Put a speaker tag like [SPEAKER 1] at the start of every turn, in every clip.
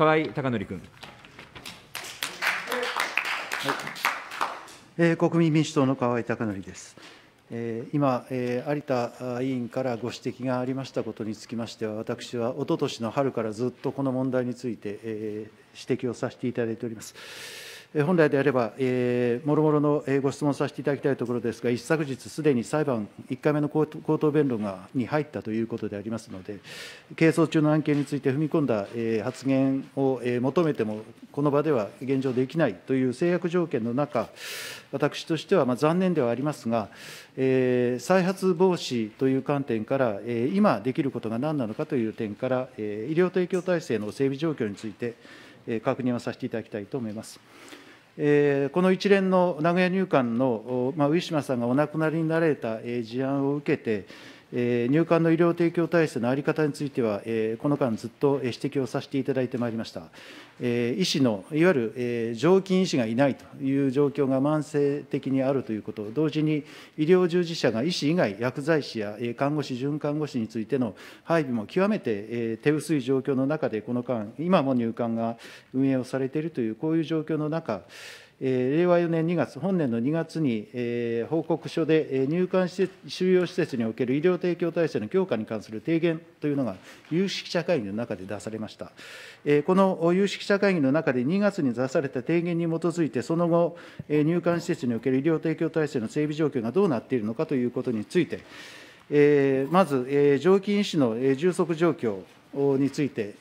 [SPEAKER 1] 河合孝則君。はい、国民民主党の河合孝則です。今、有田委員からご指摘がありましたことにつきましては、私はおととしの春からずっとこの問題について指摘をさせていただいております。本来であれば、もろもろのご質問させていただきたいところですが、一昨日、すでに裁判、1回目の口頭弁論がに入ったということでありますので、係争中の案件について踏み込んだ発言を求めても、この場では現状できないという制約条件の中、私としてはまあ残念ではありますが、再発防止という観点から、今できることが何なのかという点から、医療提供体制の整備状況について、確認をさせていただきたいと思います。この一連の名古屋入管の、まあ、上島さんがお亡くなりになられた事案を受けて、入管の医療提供体制の在り方については、この間、ずっと指摘をさせていただいてまいりました、医師の、いわゆる常勤医師がいないという状況が慢性的にあるということ、同時に医療従事者が医師以外、薬剤師や看護師、准看護師についての配備も極めて手薄い状況の中で、この間、今も入管が運営をされているという、こういう状況の中、令和4年2月、本年の2月に報告書で、入管収容施設における医療提供体制の強化に関する提言というのが、有識者会議の中で出されました。この有識者会議の中で2月に出された提言に基づいて、その後、入管施設における医療提供体制の整備状況がどうなっているのかということについて、まず、常勤医師の充足状況について、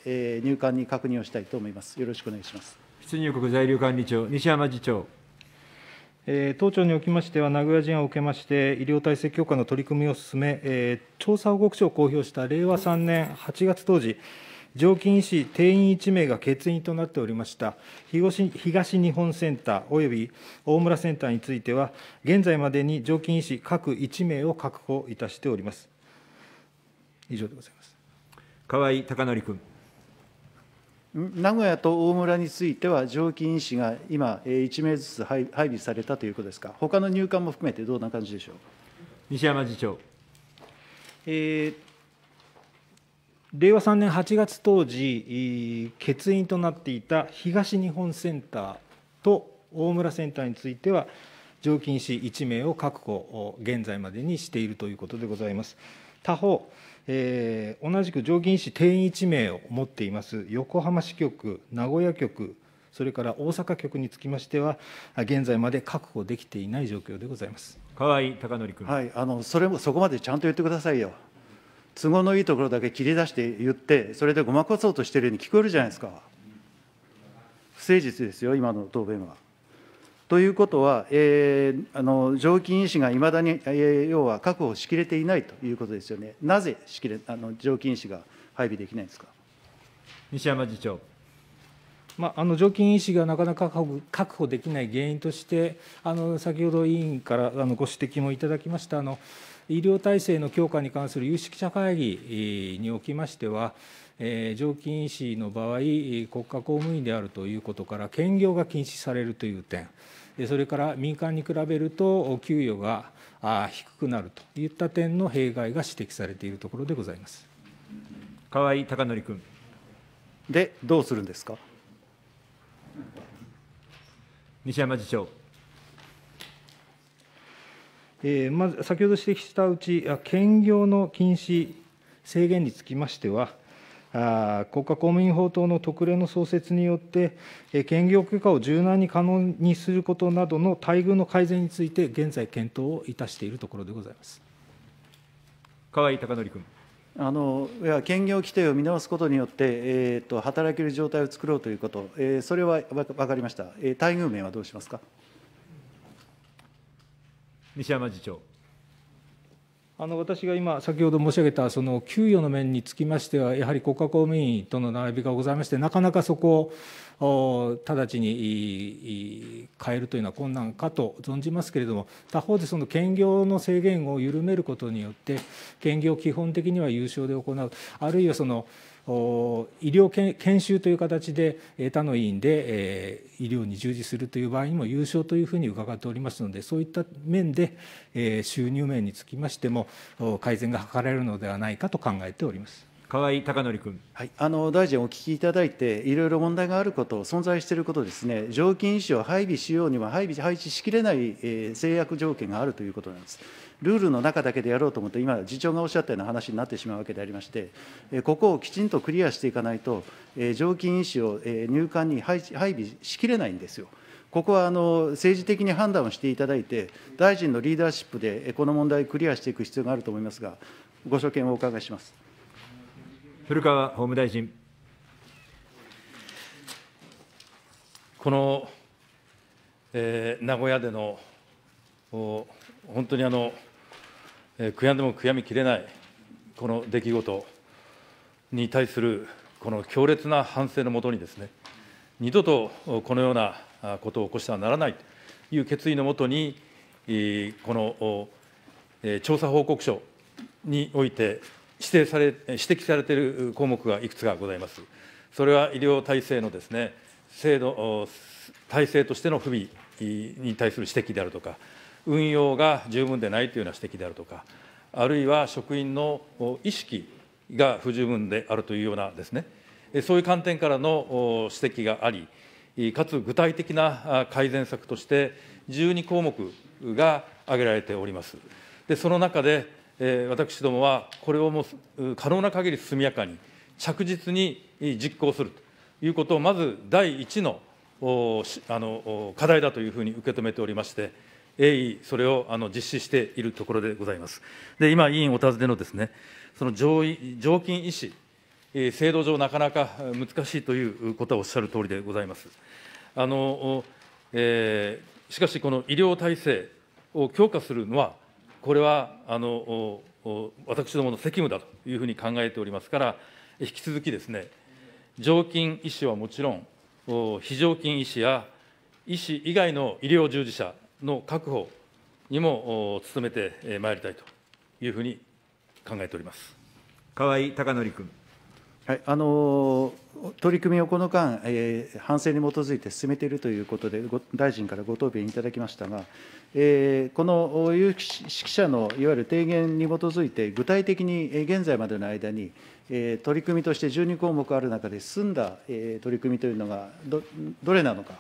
[SPEAKER 1] 入管に確認をしたいと思います。よろしくお願いします。
[SPEAKER 2] 出入国在留管理庁、西山次長。当庁におきましては、名古屋事案を受けまして、医療体制強化の取り組みを進め、調査報告書を公表した令和3年8月当時、常勤医師定員1名が欠員となっておりました東東日本センターおよび大村センターについては、現在までに常勤医師各1名を確保いたしております。以上でございます河合貴則君。
[SPEAKER 1] 名古屋と大村については、常勤医師が今、1名ずつ配備されたということですか、他の入管も含めてどんな感じでしょう西山次長。えー令和3年8月当
[SPEAKER 2] 時、欠員となっていた東日本センターと大村センターについては、常勤医師1名を確保、現在までにしているということでございます。他方、えー、同じく上議員市定員1名を持っています横浜支局、名古屋局、それから大阪局につきましては、現
[SPEAKER 1] 在まで確保できていない状況でございます
[SPEAKER 2] 河合孝則
[SPEAKER 1] 君、はい、あのそれもそこまでちゃんと言ってくださいよ、都合のいいところだけ切り出して言って、それでごまかそうとしているように聞こえるじゃないですか、不誠実ですよ、今の答弁は。ということは、えー、常勤医師がいまだに、えー、要は確保しきれていないということですよね、なぜしきれあの常勤医師が配備できないんですか
[SPEAKER 2] 西山次長。まあ、あの常勤医師がなかなか確保できない原因として、あの先ほど委員からあのご指摘もいただきましたあの、医療体制の強化に関する有識者会議におきましては、えー、常勤医師の場合、国家公務員であるということから、兼業が禁止されるという点。それから民間に比べると給与が低くなるといった点の弊害が指摘されているところでございます河合貴則君。で、どうするんですか。西山次長。えー、まず先ほど指摘したうち、兼業の禁止制限につきましては、国家公務員法等の特例の創設によって、兼業許可を柔軟に可能にすることなどの待遇の改善について、現在、検討をいたしているところでございます河井孝則君。
[SPEAKER 1] 兼業規定を見直すことによって、えーと、働ける状態を作ろうということ、えーそれは分かりました、えー待遇面はどうしますか。
[SPEAKER 2] 西山次長。あの私が今、先ほど申し上げたその給与の面につきましては、やはり国家公務員との並びがございまして、なかなかそこを直ちに変えるというのは困難かと存じますけれども、他方でその兼業の制限を緩めることによって、兼業を基本的には有償で行う、あるいはその医療研修という形で他の委員で医療に従事するという場合にも有償というふうに伺っておりますので、そういった面で収入面につきましても改善が図られるのではないかと考えております。河井孝則君、
[SPEAKER 1] はい、あの大臣、お聞きいただいて、いろいろ問題があること、存在していることですね、常勤医師を配備しようには配備、配置しきれない、えー、制約条件があるということなんです。ルールの中だけでやろうと思って、今、次長がおっしゃったような話になってしまうわけでありまして、ここをきちんとクリアしていかないと、常勤医師を入管に配備しきれないんですよ。ここはあの政治的に判断をしていただいて、大臣のリーダーシップでこの問題、クリアしていく必要があると思いますが、ご所見をお伺いします古川法務大臣。この、え
[SPEAKER 3] ー、名古屋での、本当にあの、悔やんでも悔やみきれないこの出来事に対するこの強烈な反省のもとにですね、二度とこのようなことを起こしてはならないという決意のもとに、この調査報告書において指定され、指摘されている項目がいくつかございます。それは医療体制のですね、制度、体制としての不備に対する指摘であるとか、運用が十分でないというような指摘であるとか、あるいは職員の意識が不十分であるというようなですね、そういう観点からの指摘があり、かつ具体的な改善策として、12項目が挙げられております。でその中で、私どもはこれをもう可能な限り速やかに、着実に実行するということを、まず第一のあの課題だというふうに受け止めておりまして、鋭意それをあの実施しているところでございます。で今、委員お尋ねのですねその常常勤医師、えー、制度上なかなか難しいということはおっしゃる通りでございます。あのえー、しかし、この医療体制を強化するのは、これはあの私どもの責務だというふうに考えておりますから、引き続きですね、常勤医師はもちろん、非常勤医師や医師以外の医療従事者の確保にも努めてまいりたいというふうに考えております河井孝則君。
[SPEAKER 1] 取り組みをこの間、反省に基づいて進めているということで、大臣からご答弁いただきましたが、この有識者のいわゆる提言に基づいて、具体的に現在までの間に、取り組みとして12項目ある中で、済んだ取り組みというのがどれなのか、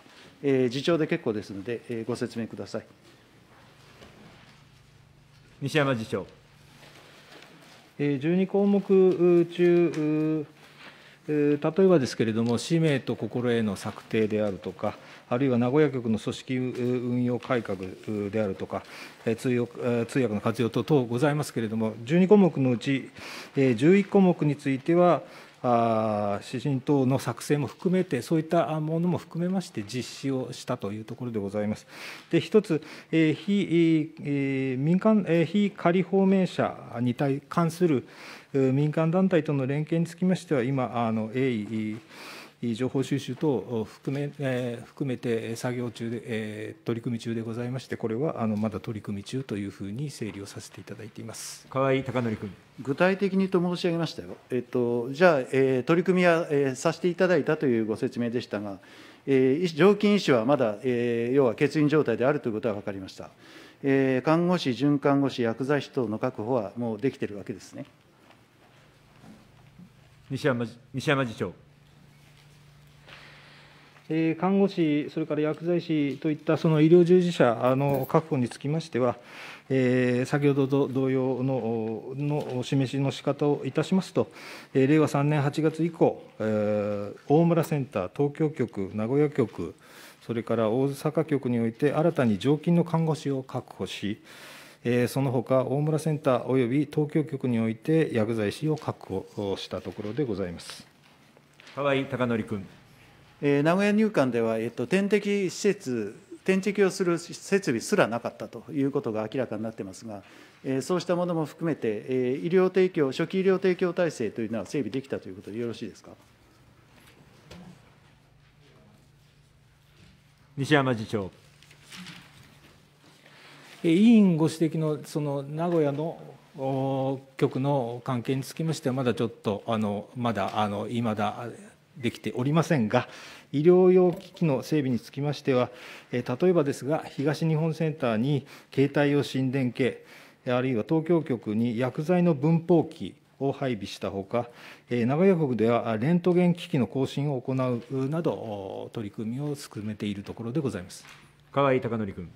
[SPEAKER 1] 次長で結構ですので、ご説明ください。
[SPEAKER 2] 西山次長。12項目中例えばですけれども、使命と心への策定であるとか、あるいは名古屋局の組織運用改革であるとか、通訳の活用等々ございますけれども、12項目のうち、11項目については、あ指針等の作成も含めて、そういったものも含めまして、実施をしたというところでございます。で一つ、えー非えー、民間、えー、非仮放免者に対関する民間団体との連携につきましては、今、あの鋭意、情報収集等含め,、えー、含めて作業中で、えー、取り組み中でございまして、これはあのまだ取り組み中というふうに整理をさせていただいています
[SPEAKER 1] 河合貴則君。具体的にと申し上げましたよ、えっと、じゃあ、えー、取り組みは、えー、させていただいたというご説明でしたが、えー、常勤医師はまだ、えー、要は欠員状態であるということは分かりました。えー、看護師、准看護師、薬剤師等の確保はもうできているわけですね
[SPEAKER 2] 西山西山次長。看護師、それから薬剤師といったその医療従事者の確保につきましては、先ほどと同様ののお示しの仕方をいたしますと、令和3年8月以降、大村センター、東京局、名古屋局、それから大阪局において、新たに常勤の看護師を確保し、その他、大村センターおよび東京局において薬剤師を確保したところでございます。河合貴
[SPEAKER 1] 則君。えー、名古屋入管では、えっと、と点滴施設、点滴をする設備すらなかったということが明らかになってますが、えー、そうしたものも含めて、えー、医療提供、初期医療提供体制というのは整備できたということでよろしいですか。西
[SPEAKER 2] 山次長。委員ご指摘のその名古屋の局の関係につきましては、まだちょっと、あのまだ、あのいまだできておりませんが、医療用機器の整備につきましては、例えばですが、東日本センターに携帯用心電計、あるいは東京局に薬剤の分包機を配備したほか、名古屋局ではレントゲン機器の更新を行うなど、取り組みを進めているところでございます河合貴則君。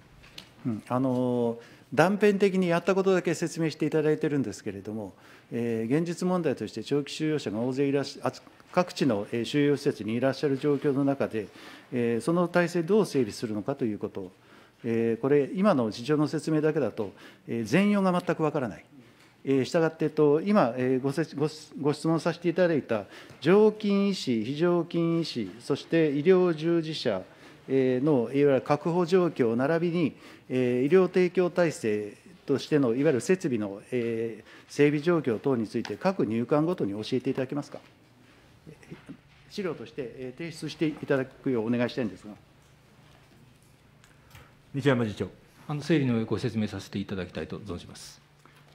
[SPEAKER 1] うん、あの断片的にやったことだけ説明していただいてるんですけれども、現実問題として長期収容者が大勢いらっしゃ各地の収容施設にいらっしゃる状況の中で、その体制、どう整理するのかということ、これ、今の事情の説明だけだと、全容が全く分からない。したがって、今ご質問させていただいた、常勤医師、非常勤医師、そして医療従事者のいわゆる確保状況並びに、医療提供体制としてのいわゆる設備の、えー、整備状況等について、各入管ごとに教えていただけますか。資料として、えー、提出していただくようお願いしたいんですが。
[SPEAKER 2] 西山次長。あの整理の上、ご説明させていただきたいと存じます。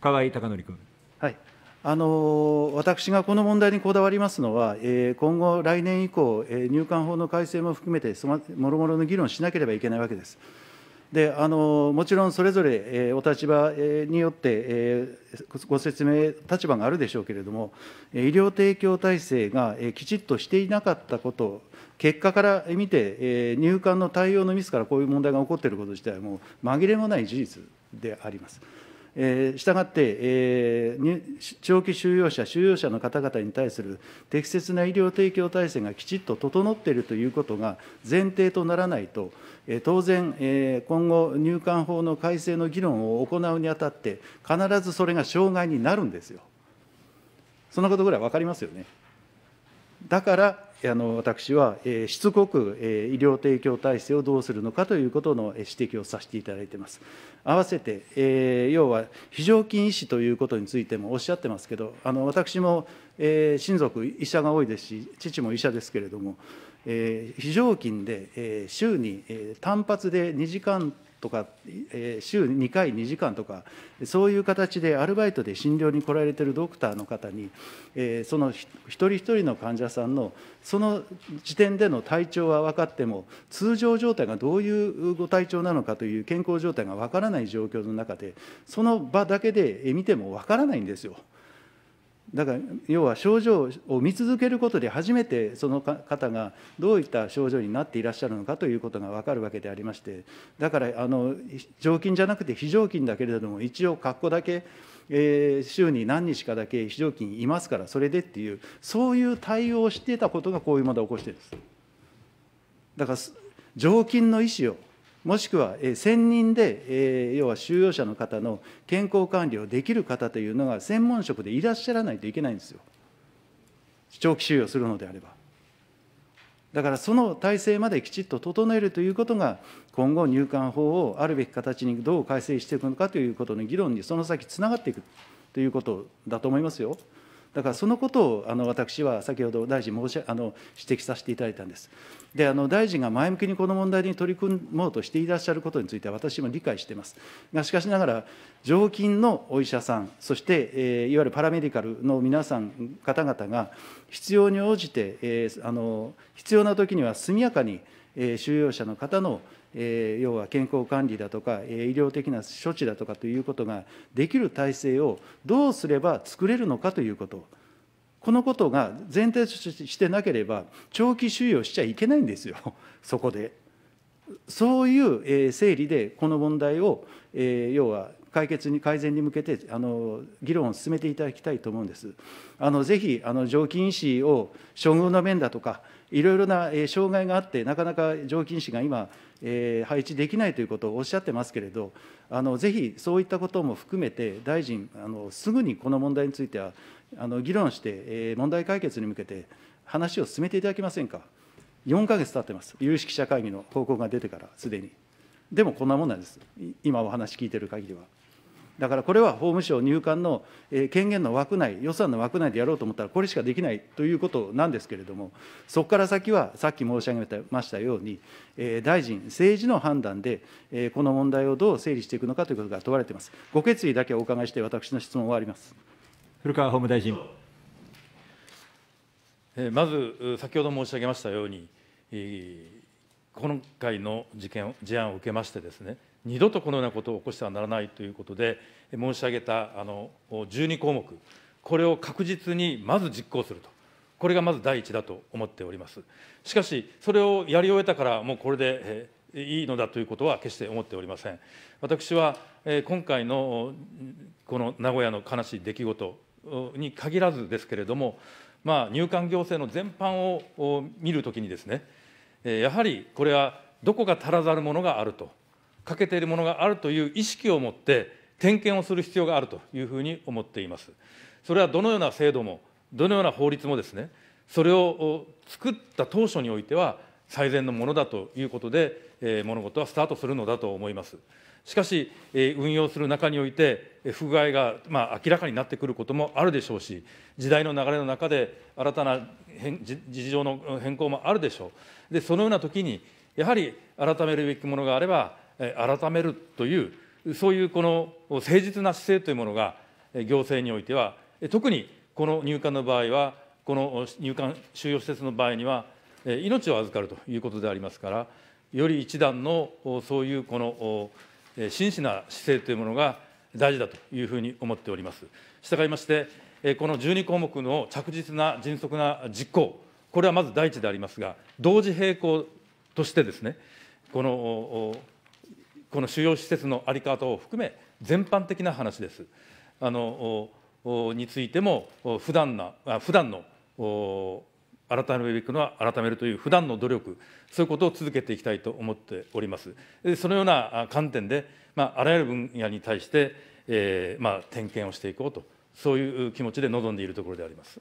[SPEAKER 2] 河合孝則君。
[SPEAKER 1] はい。あの私がこの問題にこだわりますのは、えー、今後、来年以降、えー、入管法の改正も含めて、もろもろの議論しなければいけないわけです。であのもちろんそれぞれ、えー、お立場によって、えー、ご説明、立場があるでしょうけれども、医療提供体制が、えきちっとしていなかったこと、結果から見て、えー、入管の対応のミスからこういう問題が起こっていること自体はもう紛れもない事実であります。えー、したがって、えー、長期収容者、収容者の方々に対する適切な医療提供体制がきちっと整っているということが前提とならないと、え当然、え今後、入管法の改正の議論を行うにあたって、必ずそれが障害になるんですよ。そんなことぐらい分かりますよね。だからあの私は、えー、しつこく、えー、医療提供体制をどうするのかということの指摘をさせていただいています。合わせて、えー、要は非常勤医師ということについてもおっしゃってますけど、あの私も、えー、親族、医者が多いですし、父も医者ですけれども、えー、非常勤で、えー、週に、えー、単発で2時間とか、えー、週2回2時間とか、そういう形でアルバイトで診療に来られてるドクターの方に、えー、その一人一人の患者さんの、その時点での体調は分かっても、通常状態がどういうご体調なのかという健康状態が分からない状況の中で、その場だけで見ても分からないんですよ。だから要は症状を見続けることで初めてその方がどういった症状になっていらっしゃるのかということが分かるわけでありましてだからあの常勤じゃなくて非常勤だけれども一応括弧だけ、えー、週に何日かだけ非常勤いますからそれでっていうそういう対応をしていたことがこういう問題を起こしてるんです。だから常勤の意思をもしくは専任で、要は収容者の方の健康管理をできる方というのが、専門職でいらっしゃらないといけないんですよ、長期収容するのであれば。だからその体制まできちっと整えるということが、今後、入管法をあるべき形にどう改正していくのかということの議論に、その先つながっていくということだと思いますよ。だからそのことをあの私は先ほど大臣申しあの指摘させていただいたんです。であの大臣が前向きにこの問題に取り組もうとしていらっしゃることについては、私も理解しています。がしかしながら、常勤のお医者さん、そして、えー、いわゆるパラメディカルの皆さん、方々が、必要に応じて、えー、あの必要なときには速やかに、えー、収容者の方の要は健康管理だとか、医療的な処置だとかということができる体制をどうすれば作れるのかということ、このことが前提としてなければ、長期収容しちゃいけないんですよ、そこで。そういう整理で、この問題を、要は解決に改善に向けてあの議論を進めていただきたいと思うんです。あのぜひあの常勤医師を処遇の面だとか、いろいろな、え障害があって、なかなか常勤医師が今、えー、配置できないということをおっしゃってますけれど、あのぜひそういったことも含めて、大臣あの、すぐにこの問題についてはあの議論して、えー、問題解決に向けて話を進めていただけませんか。4か月経ってます、有識者会議の報告が出てから、すでに。でもこんなもんなんです、今お話聞いてる限りは。だからこれは法務省入管の権限の枠内、予算の枠内でやろうと思ったら、これしかできないということなんですけれども、そこから先はさっき申し上げましたように、大臣、政治の判断で、この問題をどう整理していくのかということが問われています。ご決意だけお伺いして、私の質問を終わります。古川法務大臣。
[SPEAKER 3] まず、先ほど申し上げましたように、今回の事件事案を受けましてですね、二度とこのようなことを起こしてはならないということで、申し上げたあの12項目、これを確実にまず実行すると、これがまず第一だと思っております。しかし、それをやり終えたから、もうこれでいいのだということは決して思っておりません。私は今回のこの名古屋の悲しい出来事に限らずですけれども、まあ、入管行政の全般を見るときにですね、やはりこれはどこか足らざるものがあると。欠けているものがあるという意識を持って点検をする必要があるというふうに思っています。それはどのような制度も、どのような法律もですね、それを作った当初においては、最善のものだということで、えー、物事はスタートするのだと思います。しかし、えー、運用する中において、不具合が、まあ、明らかになってくることもあるでしょうし、時代の流れの中で、新たな事情の変更もあるでしょう。で、そのような時に、やはり改めるべきものがあれば、改めるという、そういうこの誠実な姿勢というものが、行政においては、特にこの入管の場合は、この入管収容施設の場合には、命を預かるということでありますから、より一段のそういうこの真摯な姿勢というものが大事だというふうに思っております。がいまして、この12項目の着実な迅速な実行、これはまず第一でありますが、同時並行としてですね、このこの収容施設の在り方を含め、全般的な話です。あのについても普段な普段の改めるべきのは改めるという普段の努力、そういうことを続けていきたいと思っております。そのような観点で、まあ、あらゆる分野に対して、えーまあ、点検をしていこうと、そういう気持ちで臨んでいるところであります。